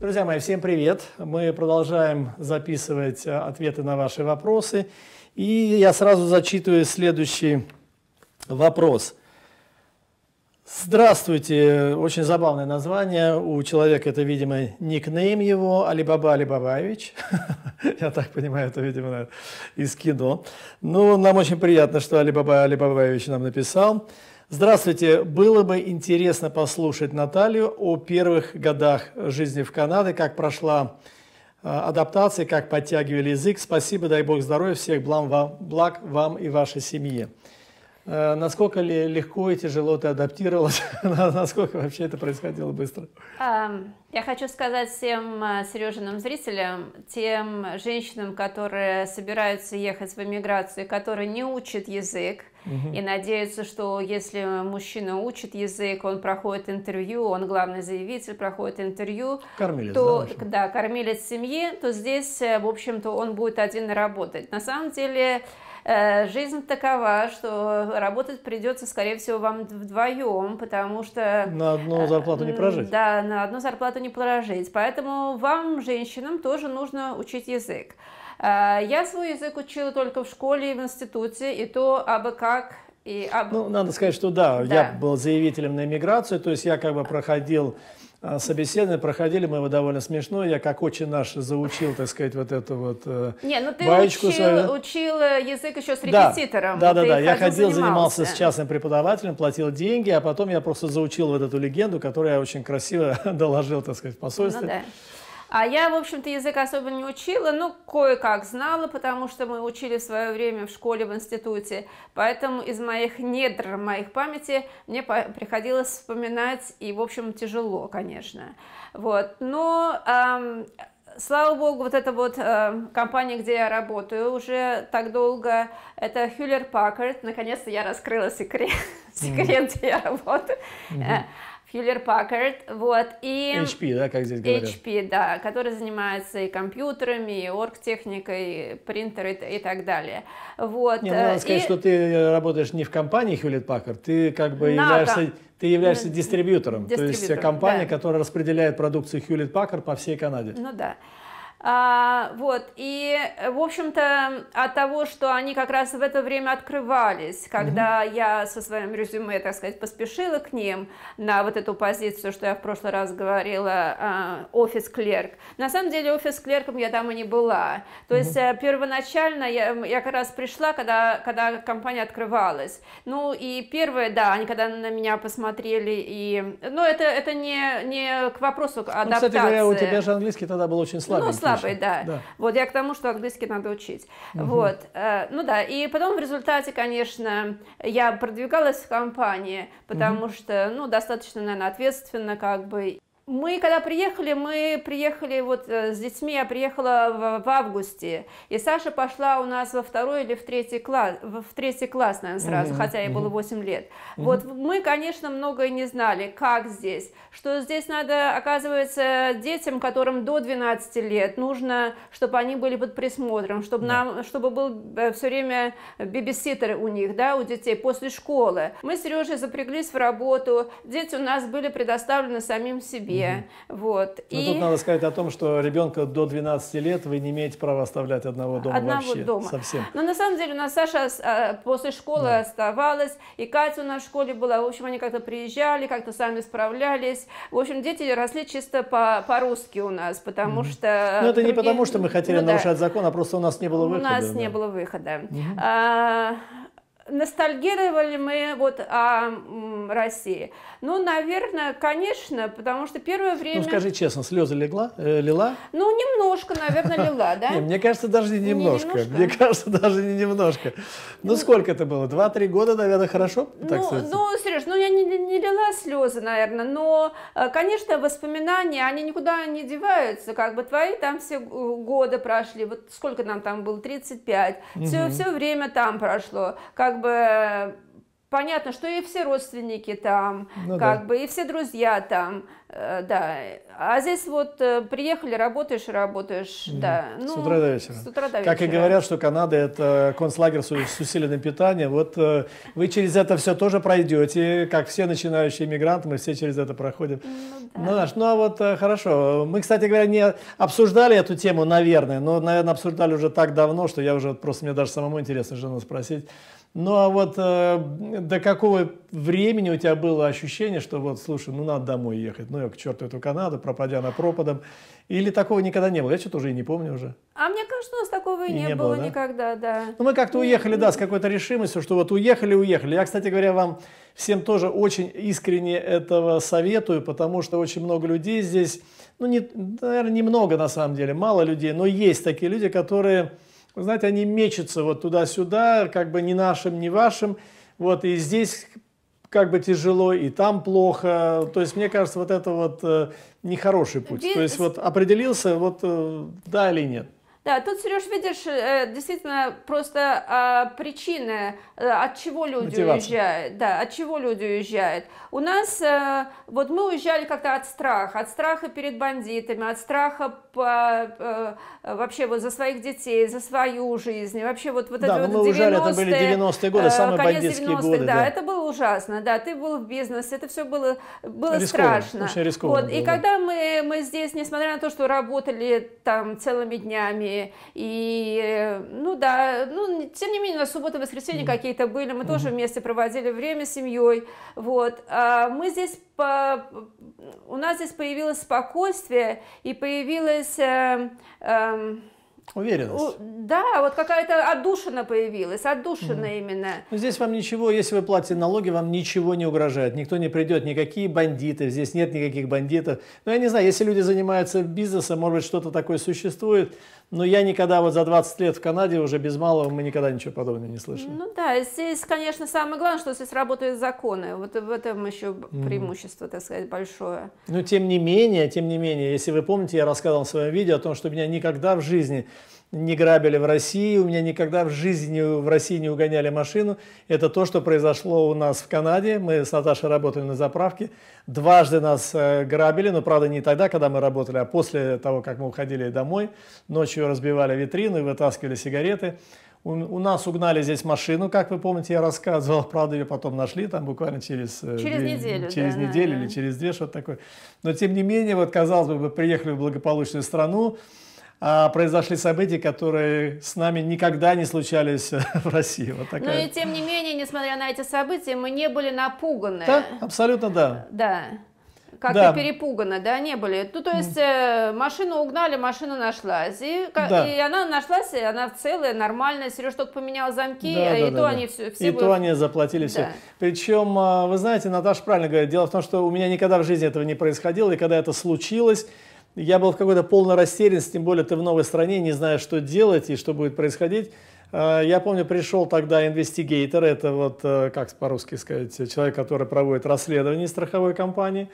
Друзья мои, всем привет! Мы продолжаем записывать э, ответы на ваши вопросы. И я сразу зачитываю следующий вопрос – Здравствуйте. Очень забавное название. У человека это, видимо, никнейм его, Алибаба Алибабаевич. Я так понимаю, это, видимо, из кино. Ну, нам очень приятно, что Алибаба Алибабаевич нам написал. Здравствуйте. Было бы интересно послушать Наталью о первых годах жизни в Канаде, как прошла э, адаптация, как подтягивали язык. Спасибо, дай бог здоровья, всех благ вам, благ вам и вашей семье. Э, насколько ли легко и тяжело ты адаптировалась? Насколько вообще это происходило быстро? Я хочу сказать всем э, Сережиным зрителям, тем женщинам, которые собираются ехать в эмиграцию, которые не учат язык, и надеются, что если мужчина учит язык, он проходит интервью, он главный заявитель, проходит интервью, кормилец, то, да, да, кормилец семьи, то здесь, э, в общем-то, он будет один работать. На самом деле, Э, жизнь такова, что работать придется, скорее всего, вам вдвоем, потому что... На одну э, зарплату не прожить. Да, на одну зарплату не прожить. Поэтому вам, женщинам, тоже нужно учить язык. Э, я свой язык учила только в школе и в институте, и то абы как и об... Ну, надо сказать, что да, да, я был заявителем на иммиграцию, то есть я как бы проходил а, собеседование проходили, мы его довольно смешно. Я как очень наш заучил, так сказать, вот эту вот э, Не, ну ты баечку учил, свою. учил язык еще с репетитором. Да, да, да. да. Я ходил, занимался. занимался с частным преподавателем, платил деньги, а потом я просто заучил вот эту легенду, которую я очень красиво доложил, так сказать, в посольстве. Ну, да. А я, в общем-то, язык особо не учила, но кое-как знала, потому что мы учили в свое время в школе, в институте. Поэтому из моих недр, моих памяти мне приходилось вспоминать, и, в общем, тяжело, конечно. Вот. Но эм, слава богу, вот эта вот э, компания, где я работаю уже так долго, это Хюллер Паккард. Наконец-то я раскрыла секрет, mm-hmm. секрет, где я работаю. Mm-hmm. Hewlett Паккард, вот, и... HP, да, как здесь говорят. HP, да, который занимается и компьютерами, и оргтехникой, и принтеры и так далее, вот. Не, ну, надо э, сказать, и... что ты работаешь не в компании Hewlett Паккард, ты как бы На, являешься... Там... Ты являешься дистрибьютором, дистрибьютором то есть компания, да. которая распределяет продукцию Hewlett Packard по всей Канаде. Ну да. А, вот, и, в общем-то, от того, что они как раз в это время открывались, когда mm-hmm. я со своим резюме, так сказать, поспешила к ним на вот эту позицию, что я в прошлый раз говорила, а, офис-клерк. На самом деле офис-клерком я там и не была. То mm-hmm. есть э, первоначально я, я как раз пришла, когда, когда компания открывалась. Ну, и первое, да, они когда на меня посмотрели, и... Ну, это, это не, не к вопросу адаптации. Ну, кстати говоря, у тебя же английский тогда был очень слабый. Ну, слабый, да. да. Вот я к тому, что английский надо учить. Угу. Вот, э, ну да, и потом в результате, конечно, я продвигалась в компании, потому угу. что, ну, достаточно, наверное, ответственно как бы мы когда приехали, мы приехали вот э, с детьми, я приехала в, в августе, и Саша пошла у нас во второй или в третий класс, в третий класс, наверное, сразу, mm-hmm. хотя ей было 8 лет. Mm-hmm. Вот мы, конечно, многое не знали, как здесь, что здесь надо, оказывается, детям, которым до 12 лет, нужно, чтобы они были под присмотром, чтобы yeah. нам, чтобы был э, все время бибиситер у них, да, у детей после школы. Мы с Сережей запряглись в работу, дети у нас были предоставлены самим себе терапия. Угу. Вот. Ну, и... тут надо сказать о том, что ребенка до 12 лет вы не имеете права оставлять одного дома одного вообще. Дома. Совсем. Но на самом деле у нас Саша э, после школы да. оставалась, и Катя у нас в школе была. В общем, они как-то приезжали, как-то сами справлялись. В общем, дети росли чисто по- по-русски у нас, потому угу. что... Ну, это другие... не потому, что мы хотели ну, нарушать да. закон, а просто у нас не было выхода. У нас да. не было выхода. Угу. А ностальгировали мы вот о России? Ну, наверное, конечно, потому что первое ну, время... Ну, скажи честно, слезы легла, э, лила? Ну, немножко, наверное, лила, да? мне кажется, даже не немножко. мне кажется, даже не немножко. Ну, ну, сколько это было? Два-три года, наверное, хорошо? Ну, ну, Сереж, ну, я не, не лила слезы, наверное, но, э, конечно, воспоминания, они никуда не деваются, как бы твои там все годы прошли, вот сколько нам там было, 35, угу. все, все время там прошло, как как бы понятно, что и все родственники там, ну, как да. бы, и все друзья там, э, да. А здесь вот э, приехали, работаешь, работаешь, mm. да. Ну, с утра до вечера. С утра до вечера. Как и говорят, что Канада – это концлагерь с, с усиленным питанием. Вот э, вы через это все тоже пройдете, как все начинающие иммигранты, мы все через это проходим. Ну, да. ну, наш, ну а вот э, хорошо. Мы, кстати говоря, не обсуждали эту тему, наверное, но, наверное, обсуждали уже так давно, что я уже, просто мне даже самому интересно жену спросить. Ну а вот э, до какого времени у тебя было ощущение, что вот, слушай, ну надо домой ехать, ну я к черту эту Канаду, пропадя на пропадом, или такого никогда не было? Я что-то уже и не помню уже. А мне кажется, у нас такого и, и не, не было, да? никогда, да. Ну мы как-то уехали, да, с какой-то решимостью, что вот уехали, уехали. Я, кстати говоря, вам всем тоже очень искренне этого советую, потому что очень много людей здесь, ну, не, наверное, немного на самом деле, мало людей, но есть такие люди, которые вы знаете, они мечутся вот туда-сюда, как бы ни нашим, ни вашим, вот, и здесь как бы тяжело, и там плохо. То есть, мне кажется, вот это вот э, нехороший путь. Без... То есть, вот определился, вот э, да или нет. Да, тут, Сереж, видишь, э, действительно просто а, причины, э, от чего люди Мотивация. уезжают. Да, от чего люди уезжают. У нас, э, вот мы уезжали как-то от страха, от страха перед бандитами, от страха по, вообще вот за своих детей, за свою жизнь. Вообще вот, вот да, эти ну, вот мы 90-е, уезжали, это были 90-е годы, самые конец бандитские 90-х, годы. Да, да, это было ужасно, да, ты был в бизнесе, это все было, было рискованно, страшно. Очень рискованно вот, было. И когда мы, мы здесь, несмотря на то, что работали там целыми днями, и, э, ну да, ну, тем не менее, у нас суббота, воскресенье mm какие-то были, мы mm тоже вместе проводили время с семьей. Вот. А мы здесь, по... у нас здесь появилось спокойствие и появилось... Э, э, Уверенность. Да, вот какая-то отдушина появилась, отдушина угу. именно. Ну, здесь вам ничего, если вы платите налоги, вам ничего не угрожает, никто не придет, никакие бандиты, здесь нет никаких бандитов. Ну я не знаю, если люди занимаются бизнесом, может быть, что-то такое существует, но я никогда вот за 20 лет в Канаде уже без малого мы никогда ничего подобного не слышали. Ну да, здесь, конечно, самое главное, что здесь работают законы, вот в этом еще преимущество, угу. так сказать, большое. Но тем не менее, тем не менее, если вы помните, я рассказывал в своем видео о том, что меня никогда в жизни не грабили в России, у меня никогда в жизни в России не угоняли машину. Это то, что произошло у нас в Канаде. Мы с Наташей работали на заправке. Дважды нас э, грабили, но, правда, не тогда, когда мы работали, а после того, как мы уходили домой. Ночью разбивали витрины, вытаскивали сигареты. У, у нас угнали здесь машину, как вы помните, я рассказывал. Правда, ее потом нашли там буквально через, э, через две, неделю, через да, неделю да, или да. через две, что-то такое. Но, тем не менее, вот, казалось бы, приехали в благополучную страну, а, произошли события, которые с нами никогда не случались в России. Вот ну такая. Ну и тем не менее, несмотря на эти события, мы не были напуганы. Да, абсолютно да. Да. Как-то да. перепуганы, да, не были. Ну, то есть э, машину угнали, машина нашлась. И, да. и она нашлась, и она целая, нормальная. Сереж только поменял замки, а да, и да, то да, они да. все... все и были... то они заплатили все. Да. Причем, а, вы знаете, Наташа правильно говорит, дело в том, что у меня никогда в жизни этого не происходило, и когда это случилось, я был в какой-то полной растерянности, тем более ты в новой стране, не зная, что делать и что будет происходить. А, я помню, пришел тогда инвестигейтор, это вот, э, как по-русски сказать, человек, который проводит расследование страховой компании.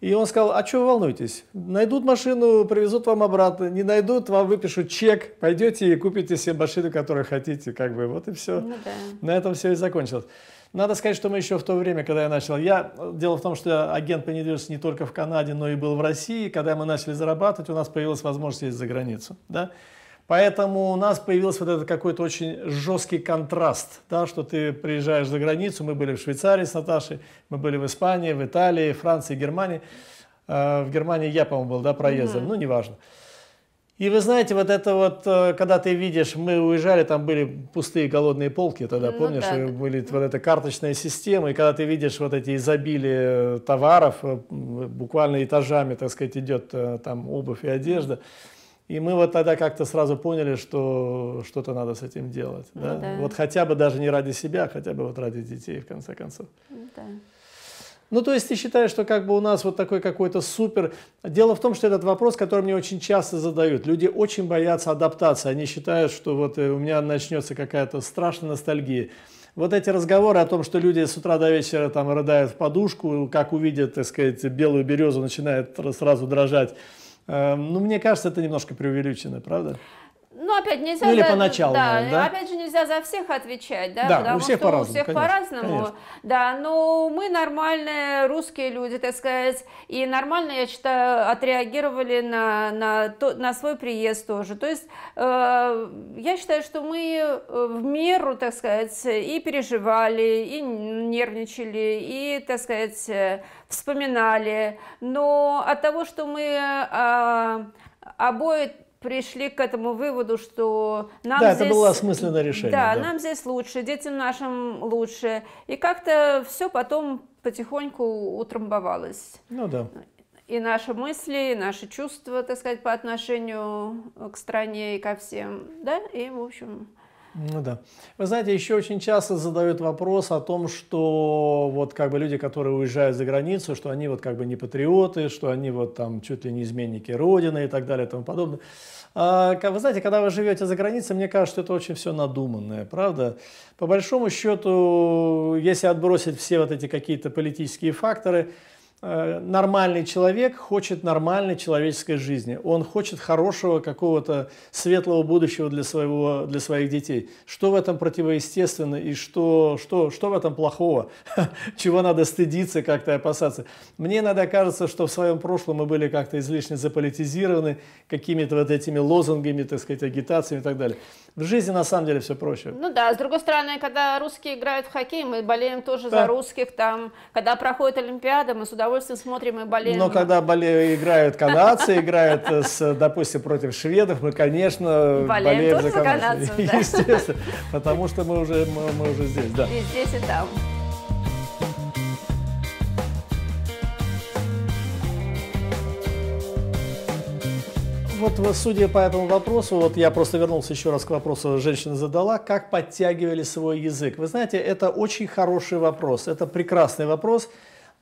И он сказал, а что вы волнуетесь? Найдут машину, привезут вам обратно, не найдут, вам выпишут чек, пойдете и купите себе машину, которую хотите, как бы, вот и все. Ну, да. На этом все и закончилось. Надо сказать, что мы еще в то время, когда я начал, я, дело в том, что я агент по недвижимости не только в Канаде, но и был в России, когда мы начали зарабатывать, у нас появилась возможность ездить за границу, да, Поэтому у нас появился вот этот какой-то очень жесткий контраст, да, что ты приезжаешь за границу, мы были в Швейцарии с Наташей, мы были в Испании, в Италии, Франции, Германии. Э, в Германии я, по-моему, был, да, проездом, mm-hmm. ну, неважно. важно. И вы знаете, вот это вот, э, когда ты видишь, мы уезжали, там были пустые голодные полки тогда, ну, помнишь, да. были вот эта карточная система, и когда ты видишь вот эти изобилия э, товаров, э, буквально этажами, так сказать, идет там обувь и одежда, и мы вот тогда как-то сразу поняли, что что-то надо с этим делать. Ну, да? Да. Вот хотя бы даже не ради себя, а хотя бы вот ради детей, в конце концов. Ну да. Ну, то есть ты считаешь, что как бы у нас вот такой какой-то супер... Дело в том, что этот вопрос, который мне очень часто задают. Люди очень боятся адаптации. Они считают, что вот э, у меня начнется какая-то страшная ностальгия. Вот эти разговоры о том, что люди с утра до вечера там рыдают в подушку, как увидят, так сказать, белую березу, начинают сразу дрожать. Эм, ну, мне кажется, это немножко преувеличено, правда? Ну, опять нельзя... Ну, или за, поначалу, да, да? Опять же, нельзя за всех отвечать, да? Да, Потому у всех по-разному, У всех по-разному, да. Но ну, мы нормальные русские люди, так сказать, и нормально, я считаю, отреагировали на, на, на свой приезд тоже. То есть э, я считаю, что мы э, в меру, так сказать, и переживали, и нервничали, и, так сказать, э, вспоминали. Но от того, что мы... Э, обои пришли к этому выводу, что нам да, здесь... это было осмысленное решение. Да, да, нам здесь лучше, детям нашим лучше. И как-то все потом потихоньку утрамбовалось. Ну да. И наши мысли, и наши чувства, так сказать, по отношению к стране и ко всем. Да, и, в общем, ну да. Вы знаете, еще очень часто задают вопрос о том, что вот как бы люди, которые уезжают за границу, что они вот как бы не патриоты, что они вот там чуть ли не изменники Родины и так далее и тому подобное. А, вы знаете, когда вы живете за границей, мне кажется, что это очень все надуманное, правда? По большому счету, если отбросить все вот эти какие-то политические факторы, Э, нормальный человек хочет нормальной человеческой жизни. Он хочет хорошего какого-то светлого будущего для, своего, для своих детей. Что в этом противоестественно и что, что, что в этом плохого? Чего надо стыдиться, как-то опасаться? Мне иногда кажется, что в своем прошлом мы были как-то излишне заполитизированы какими-то вот этими лозунгами, так сказать, агитациями и так далее. В жизни на самом деле все проще. Ну да, с другой стороны, когда русские играют в хоккей, мы болеем тоже да. за русских. Там, когда проходит Олимпиада, мы с удовольствием смотрим и болеем. Но когда болеют, играют канадцы, играют, э, с, допустим, против шведов, мы, конечно, болеем, за канадцев. Естественно, потому что мы уже, мы уже здесь. Да. И здесь, и там. вот судя по этому вопросу, вот я просто вернулся еще раз к вопросу, женщина задала, как подтягивали свой язык. Вы знаете, это очень хороший вопрос, это прекрасный вопрос.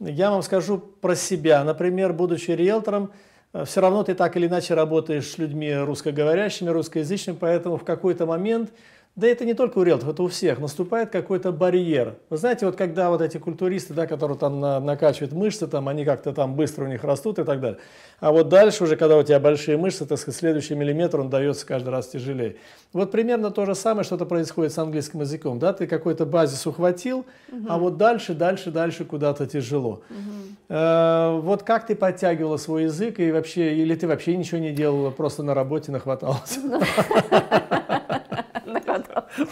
Я вам скажу про себя. Например, будучи риэлтором, э, все равно ты так или иначе работаешь с людьми русскоговорящими, русскоязычными, поэтому в какой-то момент да это не только у риэлторов, это у всех. Наступает какой-то барьер. Вы знаете, вот когда вот эти культуристы, да, которые там на, накачивают мышцы, там они как-то там быстро у них растут и так далее. А вот дальше уже, когда у тебя большие мышцы, так сказать, следующий миллиметр, он дается каждый раз тяжелее. Вот примерно то же самое что-то происходит с английским языком. Да? Ты какой-то базис ухватил, угу. а вот дальше, дальше, дальше куда-то тяжело. Угу. Э, вот как ты подтягивала свой язык и вообще, или ты вообще ничего не делала, просто на работе нахваталась? Ну,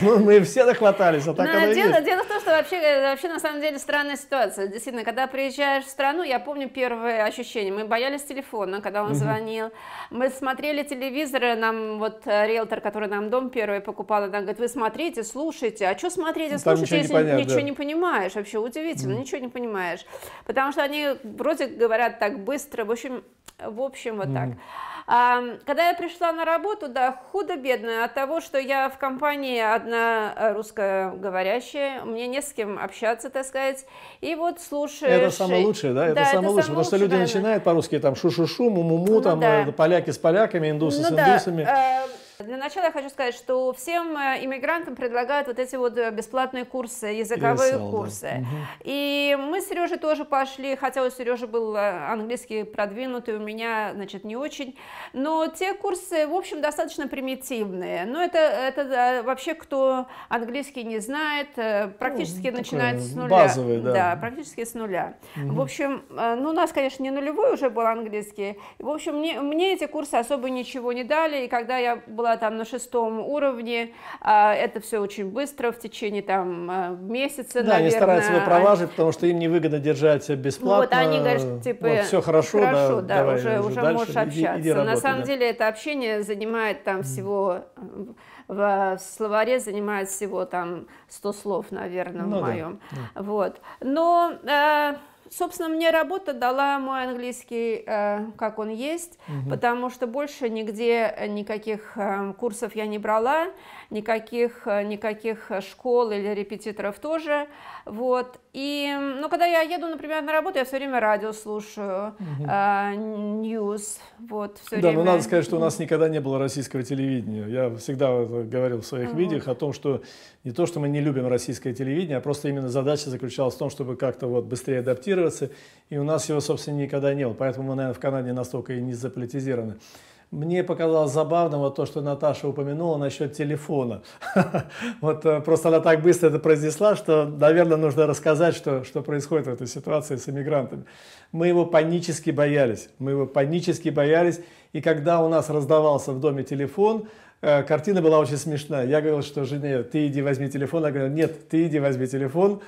Ну, мы все нахватались, а так Но оно дело, есть. дело в том, что вообще, э, вообще на самом деле странная ситуация. Действительно, когда приезжаешь в страну, я помню первое ощущение, Мы боялись телефона, когда он звонил. Мы смотрели телевизоры, нам вот э, риэлтор, который нам дом первый покупал, она говорит, вы смотрите, слушайте. А что смотрите, ну, слушайте, ничего если не понятно, ничего да. не понимаешь? Вообще удивительно, ничего не понимаешь. Потому что они вроде говорят так быстро, в общем, в общем вот так. А, когда я пришла на работу, да, худо-бедно от того, что я в компании я одна э, русскоговорящая, мне не с кем общаться, так сказать. И вот слушаешь... Это самое лучшее, да? Это самое это лучшее, потому что люди наверное. начинают по-русски там шу-шу-шу, му-му-му, ну, там да. Э, поляки с поляками, индусы ну, с индусами. Да. Э, для начала я хочу сказать, что всем э, иммигрантам предлагают вот эти вот э, бесплатные курсы, языковые ESL, курсы. Да. И мы с Сережей тоже пошли, хотя у Сережи был э, английский продвинутый, у меня, значит, не очень. Но те курсы, в общем, достаточно примитивные. Но это, это вообще, кто английский не знает, практически ну, начинает с нуля. Базовый, да. Да, практически с нуля. Угу. В общем, ну, у нас, конечно, не нулевой уже был английский. В общем, мне, мне эти курсы особо ничего не дали, и когда я была была там на шестом уровне, а, это все очень быстро, в течение там а, месяца, Да, наверное, они стараются его выпроваживать, а, потому что им невыгодно держать бесплатно. вот они говорят, типа, вот, все хорошо, хорошо да, да давай, уже, уже дальше, можешь общаться. Иди, иди работай, на самом да. деле это общение занимает там всего в словаре занимает всего там 100 слов, наверное, ну, в моем. Да, да. Вот. Но э, Собственно, мне работа дала мой английский, э, как он есть, угу. потому что больше нигде э, никаких э, курсов я не брала никаких, э, никаких школ или репетиторов тоже, вот, и, ну, когда я еду, например, на работу, я все время радио слушаю, а, ньюс, угу. вот, все да, время. но надо сказать, что у нас никогда не было российского телевидения, я всегда говорил в своих угу. видео о том, что не то, что мы не любим российское телевидение, а просто именно задача заключалась в том, чтобы как-то вот быстрее адаптироваться, и у нас его, собственно, никогда не было, поэтому мы, наверное, в Канаде настолько и не заполитизированы. Мне показалось забавным вот то, что Наташа упомянула насчет телефона. Вот э, просто она так быстро это произнесла, что, наверное, нужно рассказать, что, что происходит в этой ситуации с иммигрантами. Мы его панически боялись. Мы его панически боялись. И когда у нас раздавался в доме телефон, э, картина была очень смешная. Я говорил, что жене, ты иди возьми телефон. Она говорила, нет, ты иди возьми телефон.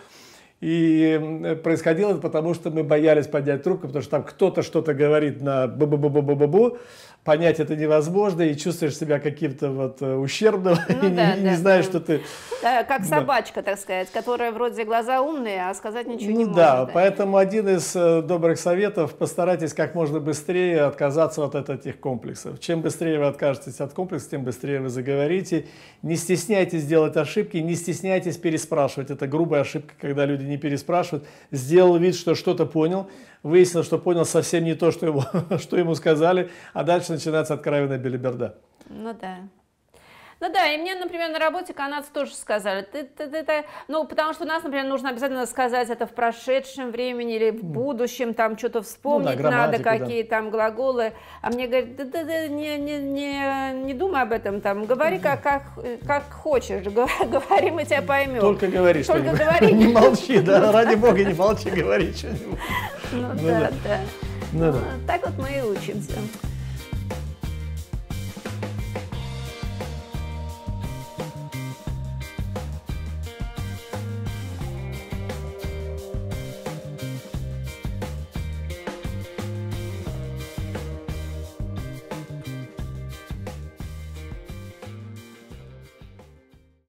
И происходило это потому, что мы боялись поднять трубку, потому что там кто-то что-то говорит на бу бу бу бу бу бу бу понять это невозможно, и чувствуешь себя каким-то вот э, ущербным, ну, и да, не, да, не знаешь, да. что ты... как собачка, так сказать, которая вроде глаза умные, а сказать ничего ну, не да, может. Да, поэтому один из э, добрых советов – постарайтесь как можно быстрее отказаться от этих комплексов. Чем быстрее вы откажетесь от комплекса, тем быстрее вы заговорите. Не стесняйтесь делать ошибки, не стесняйтесь переспрашивать. Это грубая ошибка, когда люди не переспрашивают, сделал вид, что что-то понял, выяснил, что понял совсем не то, что ему, что ему сказали, а дальше начинается откровенная белиберда. Ну да. Ну да, и мне, например, на работе канадцы тоже сказали, ты, ты, ты, ты, ну, потому что у нас, например, нужно обязательно сказать это в прошедшем времени или в будущем, там что-то вспомнить ну, да, надо, какие да. там глаголы, а мне говорят, ты, ты, ты не, не, не, не думай об этом, там, говори как, как, как хочешь, говори, мы тебя поймем. Только говори Только говори. Не молчи, да, ради бога, не молчи, говори что-нибудь. Ну, ну да, да. Ну, да. Ну, так вот мы и учимся.